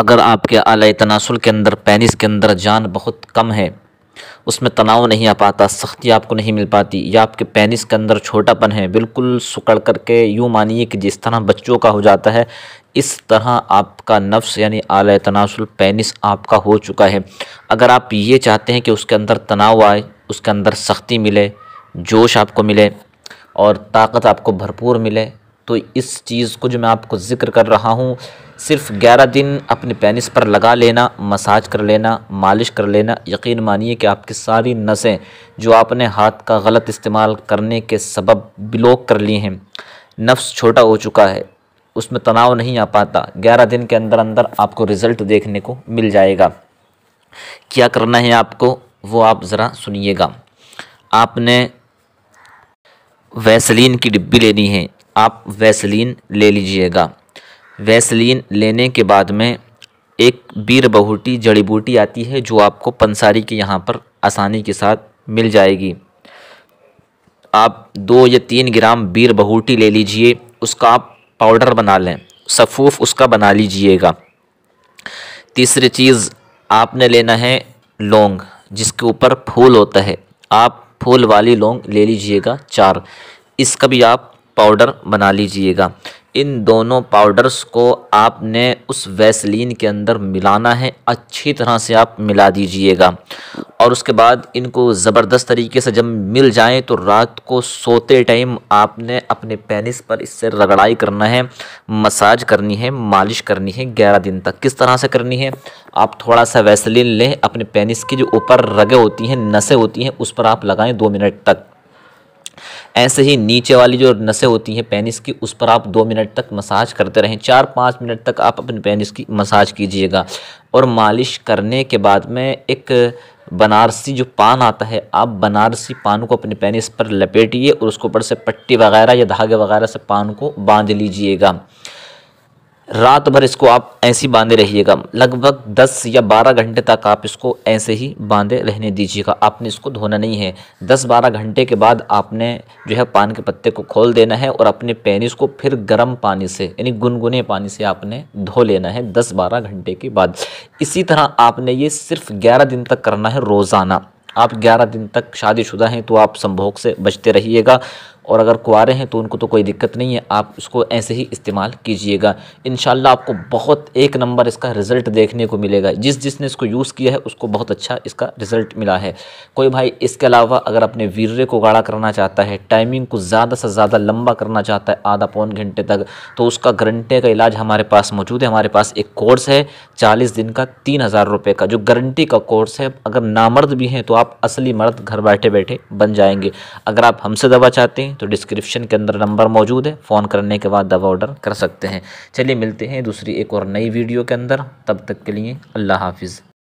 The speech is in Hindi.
अगर आपके आला तनासुल के अंदर पेनिस के अंदर जान बहुत कम है उसमें तनाव नहीं आ पाता सख्ती आपको नहीं मिल पाती या आपके पेनिस के अंदर छोटापन है बिल्कुल सुकड़ करके यूँ मानिए कि जिस तरह बच्चों का हो जाता है इस तरह आपका नफ्स यानी आला तनासुल पैनिस आपका हो चुका है अगर आप ये चाहते हैं कि उसके अंदर तनाव आए उसके अंदर सख्ती मिले जोश आपको मिले और ताकत आपको भरपूर मिले तो इस चीज़ को जो मैं आपको ज़िक्र कर रहा हूँ सिर्फ ग्यारह दिन अपने पेनिस पर लगा लेना मसाज कर लेना मालिश कर लेना यकीन मानिए कि आपकी सारी नसें जो आपने हाथ का गलत इस्तेमाल करने के सबब ब्लॉक कर लिए हैं नफ्स छोटा हो चुका है उसमें तनाव नहीं आ पाता ग्यारह दिन के अंदर अंदर आपको रिज़ल्ट देखने को मिल जाएगा क्या करना है आपको वो आप ज़रा सुनिएगा आपने वैसलीन की डिब्बी लेनी है आप वैसलीन ले लीजिएगा वैसलीन लेने के बाद में एक बीर बहुटी जड़ी बूटी आती है जो आपको पंसारी के यहाँ पर आसानी के साथ मिल जाएगी आप दो या तीन ग्राम बीर बहुटी ले लीजिए उसका आप पाउडर बना लें सफ़ूफ उसका बना लीजिएगा तीसरी चीज़ आपने लेना है लौंग जिसके ऊपर फूल होता है आप फूल वाली लौंग ले लीजिएगा चार इसका भी आप पाउडर बना लीजिएगा इन दोनों पाउडर्स को आपने उस वैसलीन के अंदर मिलाना है अच्छी तरह से आप मिला दीजिएगा और उसके बाद इनको ज़बरदस्त तरीके से जब मिल जाएं तो रात को सोते टाइम आपने अपने पेनिस पर इससे रगड़ाई करना है मसाज करनी है मालिश करनी है ग्यारह दिन तक किस तरह से करनी है आप थोड़ा सा वैसलीन लें अपने पेनिस की जो ऊपर रगें होती हैं नसें होती हैं उस पर आप लगाएँ दो मिनट तक ऐसे ही नीचे वाली जो नसें होती हैं पेनिस की उस पर आप दो मिनट तक मसाज करते रहें चार पाँच मिनट तक आप अपने पेनिस की मसाज कीजिएगा और मालिश करने के बाद में एक बनारसी जो पान आता है आप बनारसी पान को अपने पेनिस पर लपेटिए और उसके ऊपर से पट्टी वगैरह या धागे वगैरह से पान को बांध लीजिएगा रात भर इसको आप ऐसे ही बांधे रहिएगा लगभग 10 या 12 घंटे तक आप इसको ऐसे ही बांधे रहने दीजिएगा आपने इसको धोना नहीं है 10-12 घंटे के बाद आपने जो है पान के पत्ते को खोल देना है और अपने पैनिस को फिर गर्म पानी से यानी गुनगुने पानी से आपने धो लेना है 10-12 घंटे के बाद इसी तरह आपने ये सिर्फ ग्यारह दिन तक करना है रोज़ाना आप 11 दिन तक शादीशुदा हैं तो आप संभोग से बचते रहिएगा और अगर कुआरे हैं तो उनको तो कोई दिक्कत नहीं है आप उसको ऐसे ही इस्तेमाल कीजिएगा इन आपको बहुत एक नंबर इसका रिज़ल्ट देखने को मिलेगा जिस जिसने इसको यूज़ किया है उसको बहुत अच्छा इसका रिज़ल्ट मिला है कोई भाई इसके अलावा अगर अपने वीर्य को गाढ़ा करना चाहता है टाइमिंग को ज़्यादा से ज़्यादा लंबा करना चाहता है आधा पौन घंटे तक तो उसका घंटे का इलाज हमारे पास मौजूद है हमारे पास एक कोर्स है चालीस दिन का तीन हज़ार रुपये का जो गारंटी का कोर्स है अगर नामर्द भी हैं तो आप असली मर्द घर बैठे बैठे बन जाएंगे अगर आप हमसे दवा चाहते हैं तो डिस्क्रिप्शन के अंदर नंबर मौजूद है फ़ोन करने के बाद दवा ऑर्डर कर सकते हैं चलिए मिलते हैं दूसरी एक और नई वीडियो के अंदर तब तक के लिए अल्लाह हाफिज़